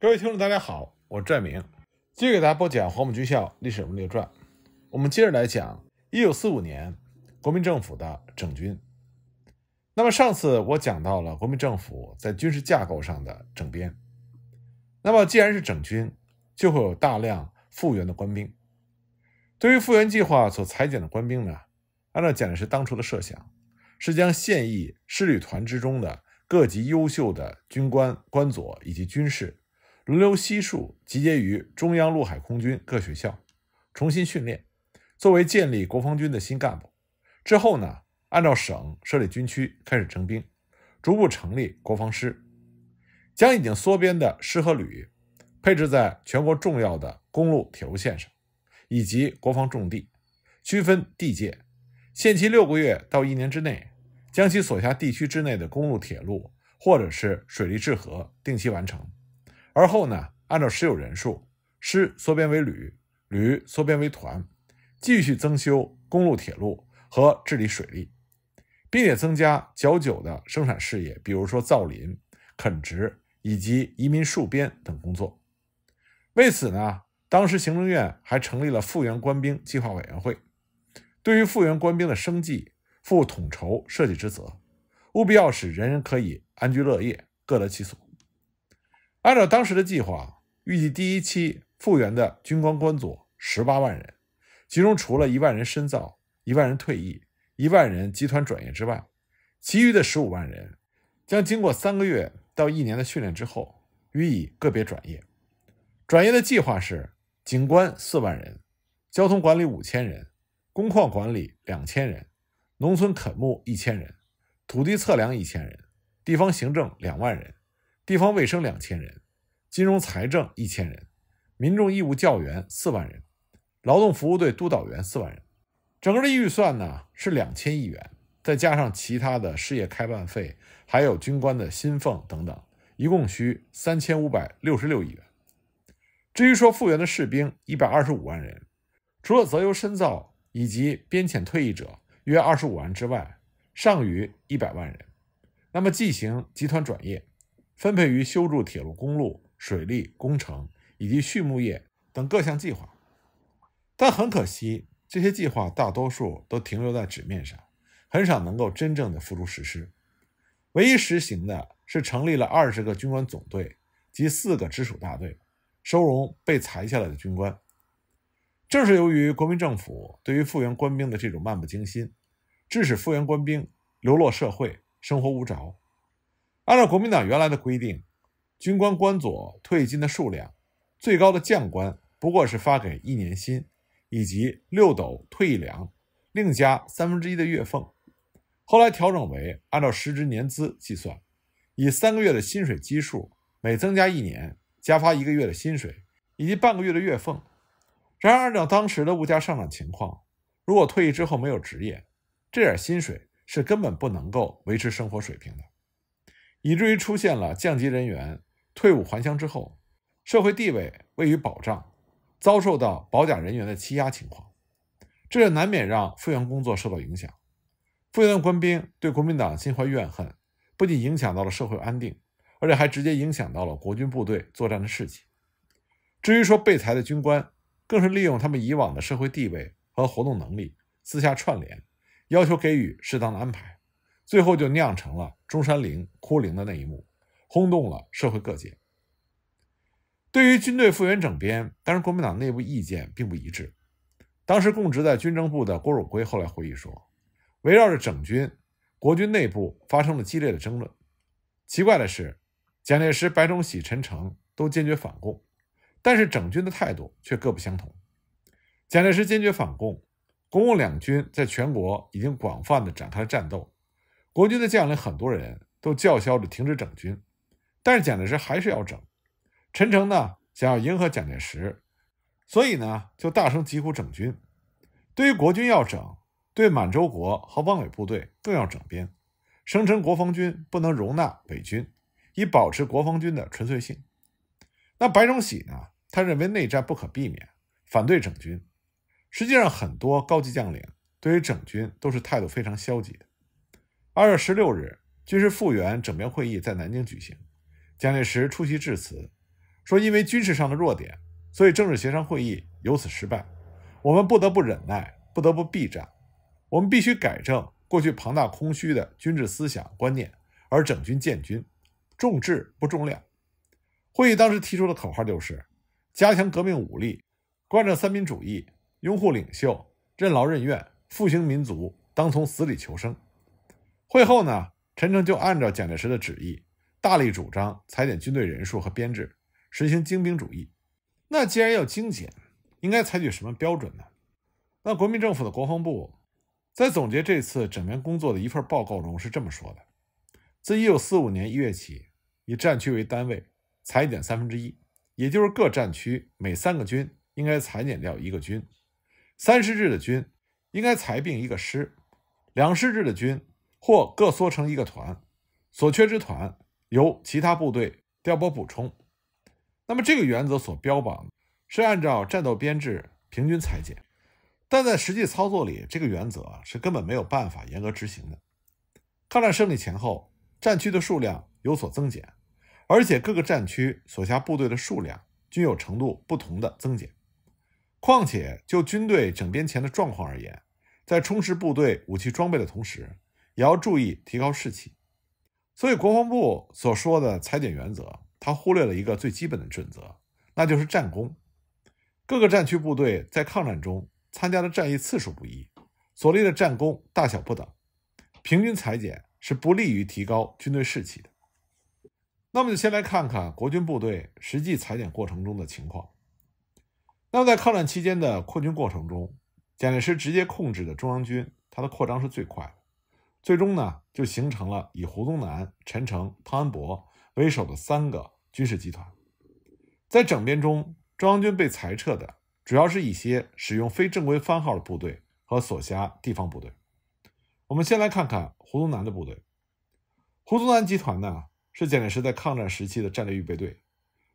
各位听众，大家好，我是翟明，继续给大家播讲《黄埔军校历史人物传》。我们接着来讲一九四五年国民政府的整军。那么上次我讲到了国民政府在军事架构上的整编。那么既然是整军，就会有大量复员的官兵。对于复员计划所裁减的官兵呢，按照蒋介石当初的设想，是将现役师旅团之中的各级优秀的军官、官佐以及军士。轮流悉数集结于中央陆海空军各学校，重新训练，作为建立国防军的新干部。之后呢，按照省设立军区，开始征兵，逐步成立国防师，将已经缩编的师和旅配置在全国重要的公路、铁路线上，以及国防重地，区分地界，限期六个月到一年之内，将其所辖地区之内的公路、铁路或者是水利治河，定期完成。而后呢，按照实有人数，师缩编为旅，旅缩编为团，继续增修公路、铁路和治理水利，并且增加较久的生产事业，比如说造林、垦殖以及移民戍边等工作。为此呢，当时行政院还成立了复员官兵计划委员会，对于复员官兵的生计负统筹设计之责，务必要使人人可以安居乐业，各得其所。按照当时的计划，预计第一期复员的军官官佐十八万人，其中除了一万人深造，一万人退役，一万人集团转业之外，其余的十五万人将经过三个月到一年的训练之后，予以个别转业。转业的计划是：警官四万人，交通管理五千人，工矿管理两千人，农村垦牧一千人，土地测量一千人，地方行政两万人。地方卫生两千人，金融财政一千人，民众义务教员四万人，劳动服务队督导员四万人，整个的预算呢是两千亿元，再加上其他的事业开办费，还有军官的薪俸等等，一共需三千五百六十六亿元。至于说复员的士兵一百二十五万人，除了择优深造以及编遣退役者约二十五万之外，尚余一百万人，那么进行集团转业。分配于修筑铁路、公路、水利工程以及畜牧业等各项计划，但很可惜，这些计划大多数都停留在纸面上，很少能够真正的付诸实施。唯一实行的是成立了二十个军官总队及四个直属大队，收容被裁下来的军官。正是由于国民政府对于复员官兵的这种漫不经心，致使复员官兵流落社会，生活无着。按照国民党原来的规定，军官官佐退役金的数量，最高的将官不过是发给一年薪，以及六斗退役粮，另加三分之一的月俸。后来调整为按照实职年资计算，以三个月的薪水基数，每增加一年，加发一个月的薪水，以及半个月的月俸。然而，按照当时的物价上涨情况，如果退役之后没有职业，这点薪水是根本不能够维持生活水平的。以至于出现了降级人员退伍还乡之后，社会地位未予保障，遭受到保甲人员的欺压情况，这也难免让复员工作受到影响。复员的官兵对国民党心怀怨恨，不仅影响到了社会安定，而且还直接影响到了国军部队作战的士气。至于说被裁的军官，更是利用他们以往的社会地位和活动能力，私下串联，要求给予适当的安排。最后就酿成了中山陵哭灵的那一幕，轰动了社会各界。对于军队复员整编，当然国民党内部意见并不一致。当时供职在军政部的郭汝瑰后来回忆说，围绕着整军，国军内部发生了激烈的争论。奇怪的是，蒋介石、白崇禧、陈诚都坚决反共，但是整军的态度却各不相同。蒋介石坚决反共，国共两军在全国已经广泛的展开了战斗。国军的将领很多人都叫嚣着停止整军，但是蒋介石还是要整。陈诚呢，想要迎合蒋介石，所以呢就大声疾呼整军。对于国军要整，对满洲国和汪伪部队更要整编，声称国防军不能容纳伪军，以保持国防军的纯粹性。那白崇禧呢，他认为内战不可避免，反对整军。实际上，很多高级将领对于整军都是态度非常消极的。二月十六日，军事复员整编会议在南京举行，蒋介石出席致辞，说：“因为军事上的弱点，所以政治协商会议由此失败。我们不得不忍耐，不得不避战。我们必须改正过去庞大空虚的军制思想观念，而整军建军，重质不重量。”会议当时提出的口号就是：“加强革命武力，贯彻三民主义，拥护领袖，任劳任怨，复兴民族，当从死里求生。”会后呢，陈诚就按照蒋介石的旨意，大力主张裁减军队人数和编制，实行精兵主义。那既然要精简，应该采取什么标准呢？那国民政府的国防部在总结这次整编工作的一份报告中是这么说的：自一九四五年一月起，以战区为单位裁减三分之一，也就是各战区每三个军应该裁减掉一个军，三师制的军应该裁并一个师，两师制的军。或各缩成一个团，所缺之团由其他部队调拨补充。那么，这个原则所标榜是按照战斗编制平均裁减，但在实际操作里，这个原则是根本没有办法严格执行的。抗战胜利前后，战区的数量有所增减，而且各个战区所辖部队的数量均有程度不同的增减。况且，就军队整编前的状况而言，在充实部队武器装备的同时，也要注意提高士气，所以国防部所说的裁减原则，他忽略了一个最基本的准则，那就是战功。各个战区部队在抗战中参加的战役次数不一，所立的战功大小不等，平均裁减是不利于提高军队士气的。那么，就先来看看国军部队实际裁减过程中的情况。那么，在抗战期间的扩军过程中，蒋介石直接控制的中央军，它的扩张是最快的。最终呢，就形成了以胡宗南、陈诚、汤恩伯为首的三个军事集团。在整编中，中央军被裁撤的，主要是一些使用非正规番号的部队和所辖地方部队。我们先来看看胡宗南的部队。胡宗南集团呢，是蒋介石在抗战时期的战略预备队。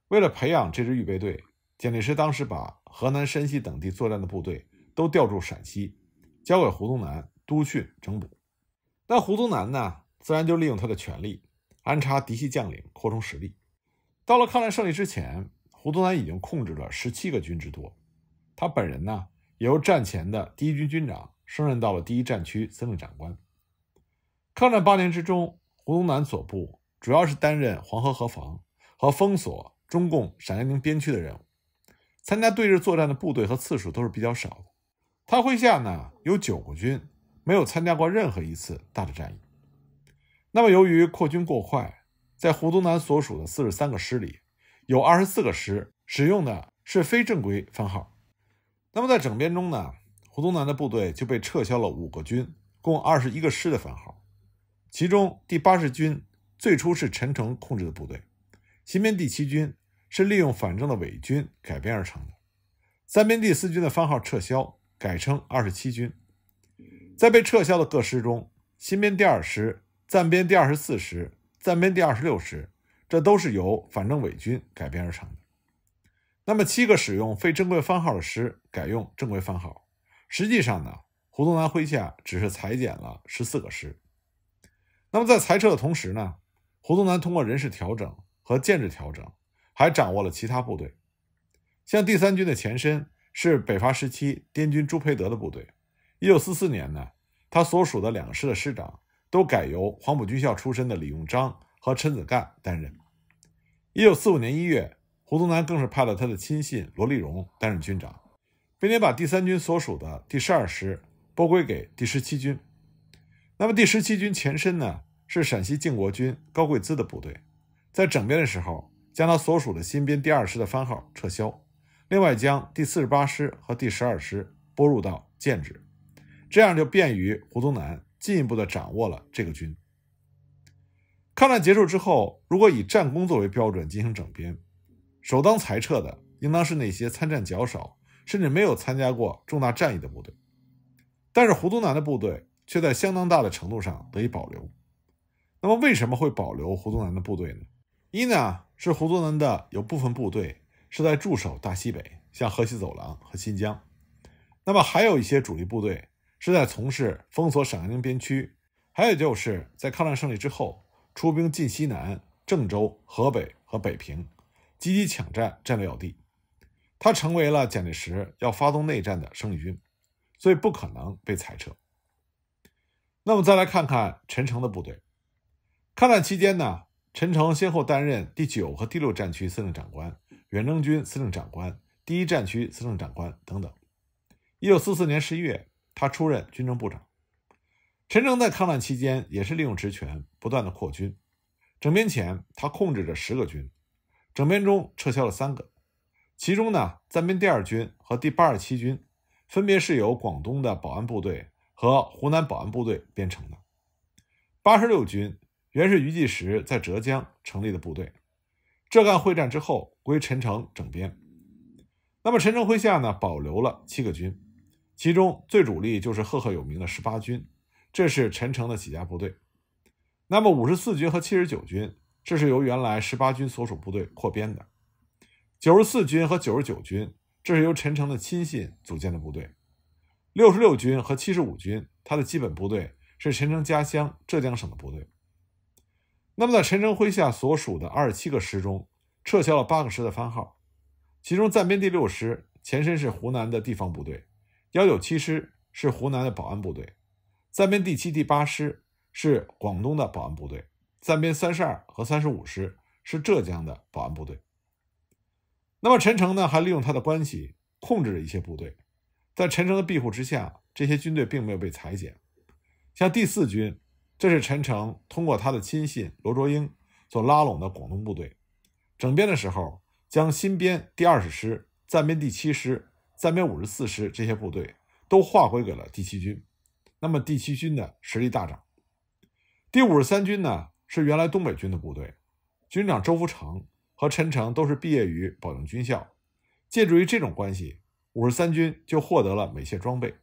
为了培养这支预备队，蒋介石当时把河南、山西等地作战的部队都调驻陕西，交给胡宗南督训整补。那胡宗南呢，自然就利用他的权力，安插嫡系将领，扩充实力。到了抗战胜利之前，胡宗南已经控制了十七个军之多。他本人呢，由战前的第一军军长，升任到了第一战区司令长官。抗战八年之中，胡宗南所部主要是担任黄河河防和封锁中共陕甘宁边区的任务，参加对日作战的部队和次数都是比较少的。他麾下呢，有九个军。没有参加过任何一次大的战役。那么，由于扩军过快，在胡宗南所属的四十三个师里，有二十四个师使用的是非正规番号。那么，在整编中呢，胡宗南的部队就被撤销了五个军，共二十一个师的番号。其中，第八十军最初是陈诚控制的部队，新编第七军是利用反正的伪军改编而成的，三编第四军的番号撤销，改称二十七军。在被撤销的各师中，新编第二师、暂编第二十四师、暂编第二十六师，这都是由反正伪军改编而成的。那么七个使用非正规番号的师改用正规番号，实际上呢，胡宗南麾下只是裁减了十四个师。那么在裁撤的同时呢，胡宗南通过人事调整和建制调整，还掌握了其他部队，像第三军的前身是北伐时期滇军朱培德的部队。一九四四年呢，他所属的两师的师长都改由黄埔军校出身的李用章和陈子干担任。一九四五年一月，胡宗南更是派了他的亲信罗立荣担任军长，并且把第三军所属的第十二师拨归给第十七军。那么第十七军前身呢是陕西靖国军高桂滋的部队，在整编的时候将他所属的新编第二师的番号撤销，另外将第四十八师和第十二师拨入到建制。这样就便于胡宗南进一步的掌握了这个军。抗战结束之后，如果以战功作为标准进行整编，首当裁撤的应当是那些参战较少，甚至没有参加过重大战役的部队。但是胡宗南的部队却在相当大的程度上得以保留。那么为什么会保留胡宗南的部队呢？一呢是胡宗南的有部分部队是在驻守大西北，像河西走廊和新疆。那么还有一些主力部队。是在从事封锁陕甘宁边区，还有就是在抗战胜利之后出兵晋西南、郑州、河北和北平，积极抢占战略要地。他成为了蒋介石要发动内战的生力军，所以不可能被裁撤。那么再来看看陈诚的部队，抗战期间呢，陈诚先后担任第九和第六战区司令长官、远征军司令长官、第一战区司令长官等等。一九四四年十一月。他出任军政部长。陈诚在抗战期间也是利用职权不断的扩军。整编前，他控制着十个军；整编中撤销了三个，其中呢，暂编第二军和第八十七军，分别是由广东的保安部队和湖南保安部队编成的。八十六军原是余继时在浙江成立的部队，浙赣会战之后归陈诚整编。那么陈诚麾下呢，保留了七个军。其中最主力就是赫赫有名的十八军，这是陈诚的起家部队。那么五十四军和七十九军，这是由原来十八军所属部队扩编的。九十四军和九十九军，这是由陈诚的亲信组建的部队。六十六军和七十五军，它的基本部队是陈诚家乡浙江省的部队。那么在陈诚麾下所属的二十七个师中，撤销了八个师的番号，其中暂编第六师前身是湖南的地方部队。幺九七师是湖南的保安部队，暂编第七、第八师是广东的保安部队，暂编三十二和三十五师是浙江的保安部队。那么陈诚呢，还利用他的关系控制着一些部队，在陈诚的庇护之下，这些军队并没有被裁减。像第四军，这是陈诚通过他的亲信罗卓英所拉拢的广东部队，整编的时候将新编第二十师、暂编第七师。三百五十四师这些部队都划归给了第七军，那么第七军的实力大涨。第五十三军呢，是原来东北军的部队，军长周福成和陈诚都是毕业于保定军校，借助于这种关系，五十三军就获得了美械装备。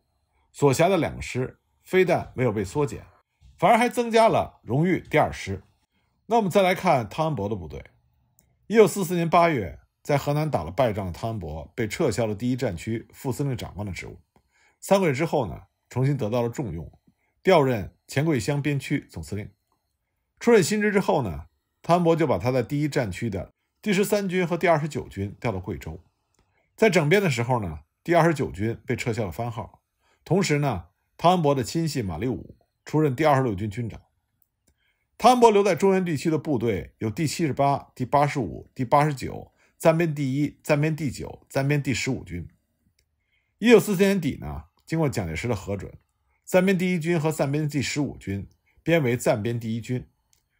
所辖的两个师非但没有被缩减，反而还增加了荣誉第二师。那我们再来看汤恩伯的部队，一九四四年八月。在河南打了败仗的汤恩伯被撤销了第一战区副司令长官的职务。三个月之后呢，重新得到了重用，调任黔桂湘边区总司令。出任新职之后呢，汤恩伯就把他在第一战区的第十三军和第二十九军调到贵州。在整编的时候呢，第二十九军被撤销了番号，同时呢，汤恩伯的亲信马立武出任第二十六军军长。汤恩伯留在中原地区的部队有第七十八、第八十五、第八十九。暂编第一、暂编第九、暂编第十五军。一九四四年底呢，经过蒋介石的核准，暂编第一军和暂编第十五军编为暂编第一军。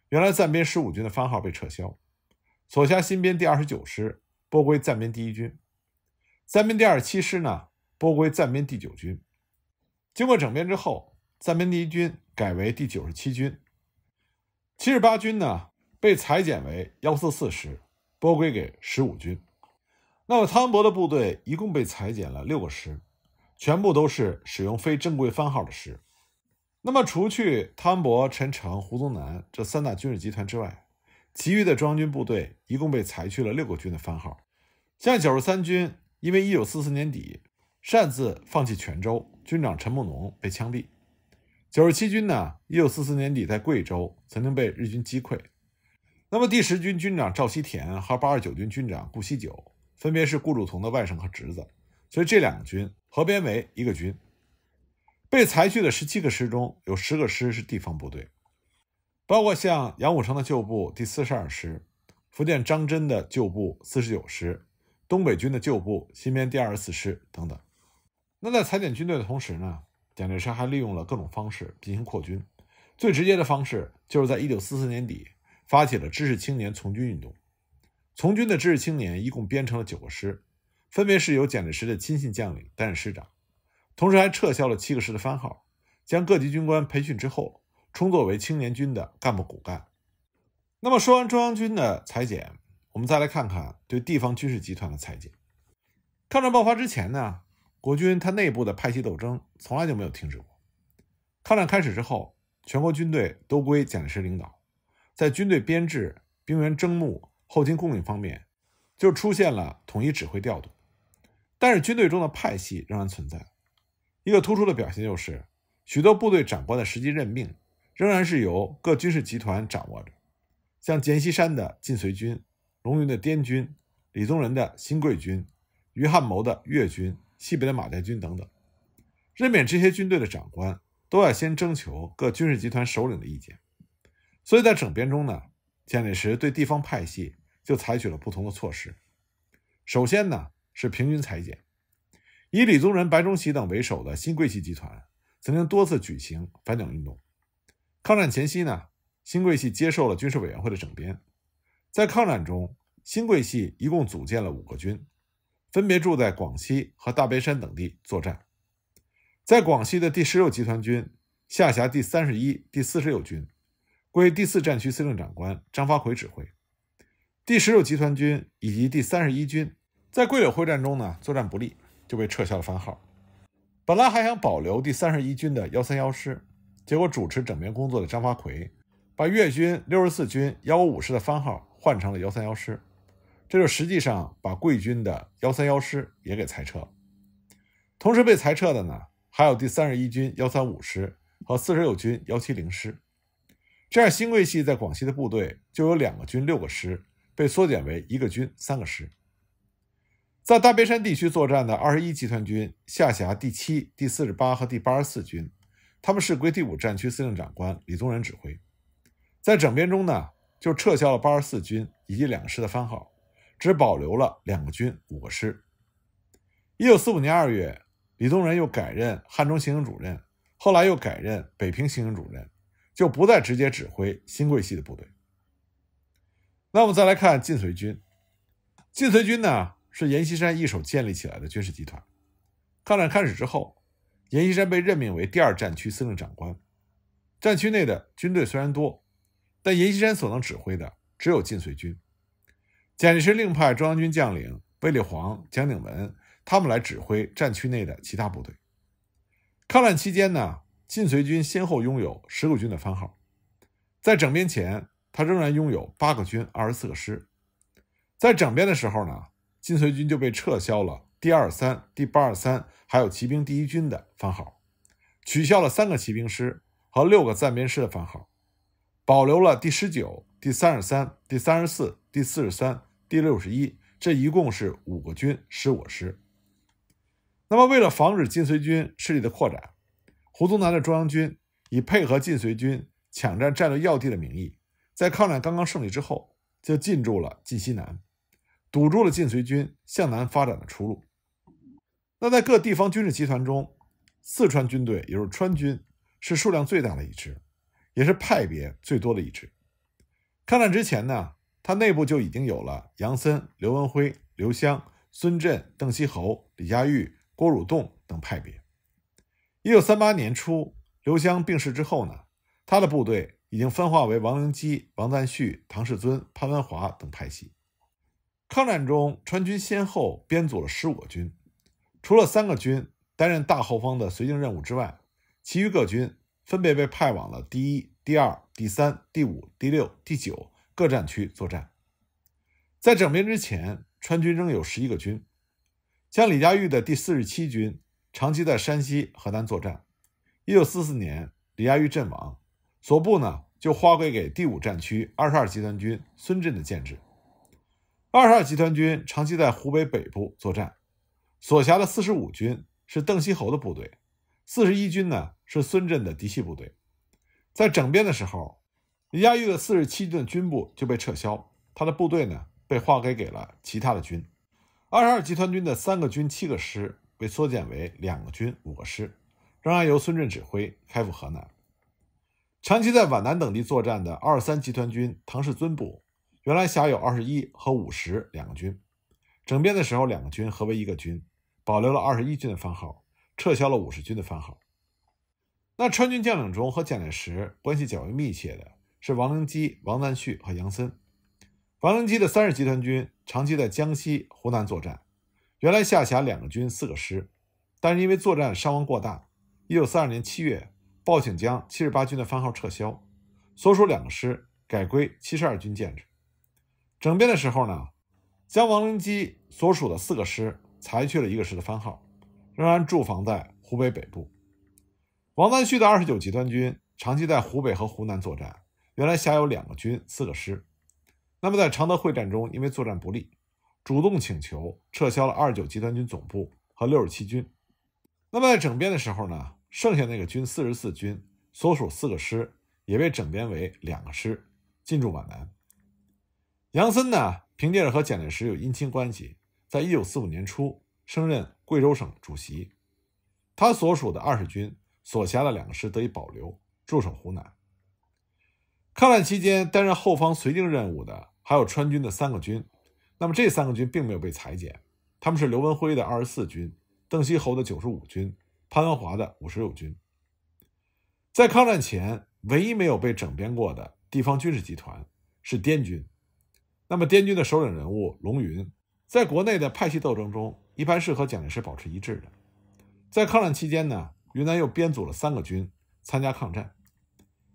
原来暂编十五军的番号被撤销，所辖新编第二十九师拨归暂编第一军，暂编第二七师呢拨归暂编第九军。经过整编之后，暂编第一军改为第九十七军，七十八军呢被裁减为幺四四师。拨归给十五军。那么汤恩伯的部队一共被裁减了六个师，全部都是使用非正规番号的师。那么除去汤恩伯、陈诚、胡宗南这三大军事集团之外，其余的中央军部队一共被裁去了六个军的番号。像九十三军，因为一九四四年底擅自放弃泉州，军长陈慕农被枪毙。九十七军呢，一九四四年底在贵州曾经被日军击溃。那么第十军军长赵希田和八十九军军长顾锡九，分别是顾祝同的外甥和侄子，所以这两个军合编为一个军。被裁去的十七个师中有十个师是地方部队，包括像杨虎城的旧部第四十二师、福建张真的旧部四十九师、东北军的旧部新编第二十四师等等。那在裁减军队的同时呢，蒋介石还利用了各种方式进行扩军，最直接的方式就是在一九四四年底。发起了知识青年从军运动，从军的知识青年一共编成了九个师，分别是由蒋介石的亲信将领担任师长，同时还撤销了七个师的番号，将各级军官培训之后充作为青年军的干部骨干。那么，说完中央军的裁减，我们再来看看对地方军事集团的裁减。抗战爆发之前呢，国军他内部的派系斗争从来就没有停止过。抗战开始之后，全国军队都归蒋介石领导。在军队编制、兵员征募、后勤供应方面，就出现了统一指挥调度。但是，军队中的派系仍然存在。一个突出的表现就是，许多部队长官的实际任命，仍然是由各军事集团掌握着。像阎锡山的晋绥军、龙云的滇军、李宗仁的新桂军、于汉谋的粤军、西北的马代军等等，任免这些军队的长官，都要先征求各军事集团首领的意见。所以在整编中呢，蒋介石对地方派系就采取了不同的措施。首先呢是平均裁减，以李宗仁、白崇禧等为首的新桂系集团曾经多次举行反蒋运动。抗战前夕呢，新桂系接受了军事委员会的整编，在抗战中，新桂系一共组建了五个军，分别驻在广西和大别山等地作战。在广西的第十六集团军下辖第三十一、第四十六军。归第四战区司令长官张发奎指挥，第十六集团军以及第三十一军在桂柳会战中呢作战不利，就被撤销了番号。本来还想保留第三十一军的幺三幺师，结果主持整编工作的张发奎把粤军六十四军幺五五师的番号换成了幺三幺师，这就实际上把桂军的幺三幺师也给裁撤。同时被裁撤的呢还有第三十一军幺三五师和四十六军幺七零师。这样，新桂系在广西的部队就有两个军六个师，被缩减为一个军三个师。在大别山地区作战的二十一集团军下辖第七、第四十八和第八十四军，他们是归第五战区司令长官李宗仁指挥。在整编中呢，就撤销了八十四军以及两个师的番号，只保留了两个军五个师。一九四五年二月，李宗仁又改任汉中行营主任，后来又改任北平行营主任。就不再直接指挥新桂系的部队。那我们再来看晋绥军。晋绥军呢，是阎锡山一手建立起来的军事集团。抗战开始之后，阎锡山被任命为第二战区司令长官。战区内的军队虽然多，但阎锡山所能指挥的只有晋绥军。蒋介石另派中央军将领卫立煌、蒋鼎文他们来指挥战区内的其他部队。抗战期间呢？晋绥军先后拥有十个军的番号，在整编前，他仍然拥有八个军、二十四个师。在整编的时候呢，晋绥军就被撤销了第二三、第八十三，还有骑兵第一军的番号，取消了三个骑兵师和六个暂编师的番号，保留了第十九、第三十三、第三十四、第四十三、第六十一，这一共是五个军、十五师。那么，为了防止晋绥军势力的扩展。胡宗南的中央军以配合晋绥军抢占战略要地的名义，在抗战刚刚胜利之后，就进驻了晋西南，堵住了晋绥军向南发展的出路。那在各地方军事集团中，四川军队，也就是川军，是数量最大的一支，也是派别最多的一支。抗战之前呢，它内部就已经有了杨森、刘文辉、刘湘、孙震、邓锡侯、李佳玉、郭汝栋等派别。一九三八年初，刘湘病逝之后呢，他的部队已经分化为王陵基、王赞旭、唐世尊、潘文华等派系。抗战中，川军先后编组了十五军，除了三个军担任大后方的随靖任务之外，其余各军分别被派往了第一、第二、第三、第五、第六、第九各战区作战。在整编之前，川军仍有十一个军，像李佳玉的第四十七军。长期在山西河南作战，一九四四年李亚玉阵亡，所部呢就划归给第五战区二十二集团军孙震的建制。二十二集团军长期在湖北北部作战，所辖的四十五军是邓锡侯的部队，四十一军呢是孙震的嫡系部队。在整编的时候，李亚玉的四十七军的军部就被撤销，他的部队呢被划归给了其他的军。二十二集团军的三个军七个师。被缩减为两个军五个师，仍然由孙震指挥，开赴河南。长期在皖南等地作战的二三集团军唐氏尊部，原来辖有二十一和五十两个军，整编的时候两个军合为一个军，保留了二十一军的番号，撤销了五十军的番号。那川军将领中和蒋介石关系较为密切的是王灵基、王占旭和杨森。王灵基的三十集团军长期在江西、湖南作战。原来下辖两个军四个师，但是因为作战伤亡过大，一九三二年七月，报请将七十八军的番号撤销，所属两个师改归七十二军建制。整编的时候呢，将王灵基所属的四个师裁去了一个师的番号，仍然驻防在湖北北部。王占旭的二十九集团军长期在湖北和湖南作战，原来辖有两个军四个师，那么在常德会战中，因为作战不利。主动请求撤销了二十九集团军总部和六十七军。那么在整编的时候呢，剩下那个军四十四军所属四个师也被整编为两个师，进驻皖南。杨森呢，凭借着和蒋介石有姻亲关系，在一九四五年初升任贵州省主席。他所属的二十军所辖的两个师得以保留，驻守湖南。抗战期间担任后方绥靖任务的还有川军的三个军。那么这三个军并没有被裁减，他们是刘文辉的二十四军、邓锡侯的九十五军、潘文华的五十六军。在抗战前，唯一没有被整编过的地方军事集团是滇军。那么滇军的首领人物龙云，在国内的派系斗争中一般是和蒋介石保持一致的。在抗战期间呢，云南又编组了三个军参加抗战。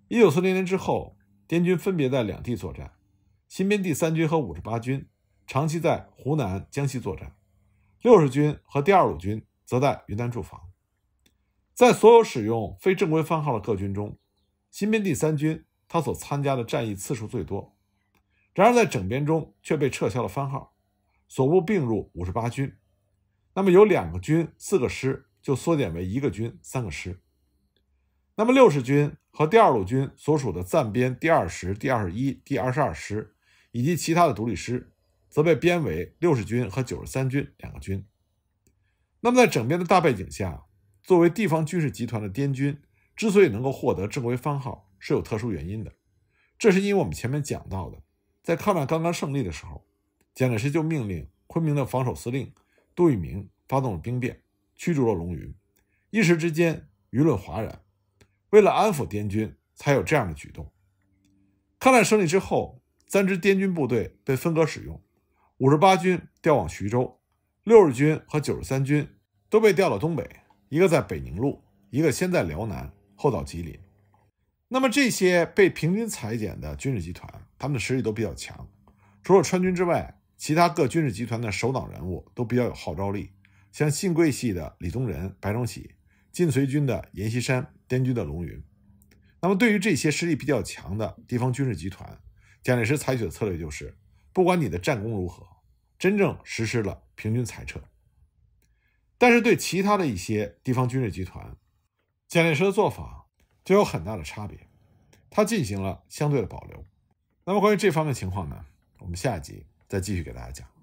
一九四零年之后，滇军分别在两地作战，新编第三军和五十八军。长期在湖南、江西作战，六十军和第二路军则在云南驻防。在所有使用非正规番号的各军中，新编第三军他所参加的战役次数最多。然而在整编中却被撤销了番号，所部并入五十八军。那么有两个军、四个师就缩减为一个军、三个师。那么六十军和第二路军所属的暂编第二十、第二十一、第二十二师，以及其他的独立师。则被编为六十军和九十三军两个军。那么，在整编的大背景下，作为地方军事集团的滇军之所以能够获得正规番号，是有特殊原因的。这是因为我们前面讲到的，在抗战刚刚胜利的时候，蒋介石就命令昆明的防守司令杜聿明发动了兵变，驱逐了龙云，一时之间舆论哗然。为了安抚滇军，才有这样的举动。抗战胜利之后，三支滇军部队被分割使用。五十八军调往徐州，六十军和九十三军都被调到东北，一个在北宁路，一个先在辽南，后到吉林。那么这些被平均裁减的军事集团，他们的实力都比较强。除了川军之外，其他各军事集团的首脑人物都比较有号召力，像信贵系的李宗仁、白崇禧，晋绥军的阎锡山、滇军的龙云。那么对于这些实力比较强的地方军事集团，蒋介石采取的策略就是，不管你的战功如何。真正实施了平均裁撤，但是对其他的一些地方军事集团，蒋介石的做法就有很大的差别，他进行了相对的保留。那么关于这方面情况呢，我们下一集再继续给大家讲。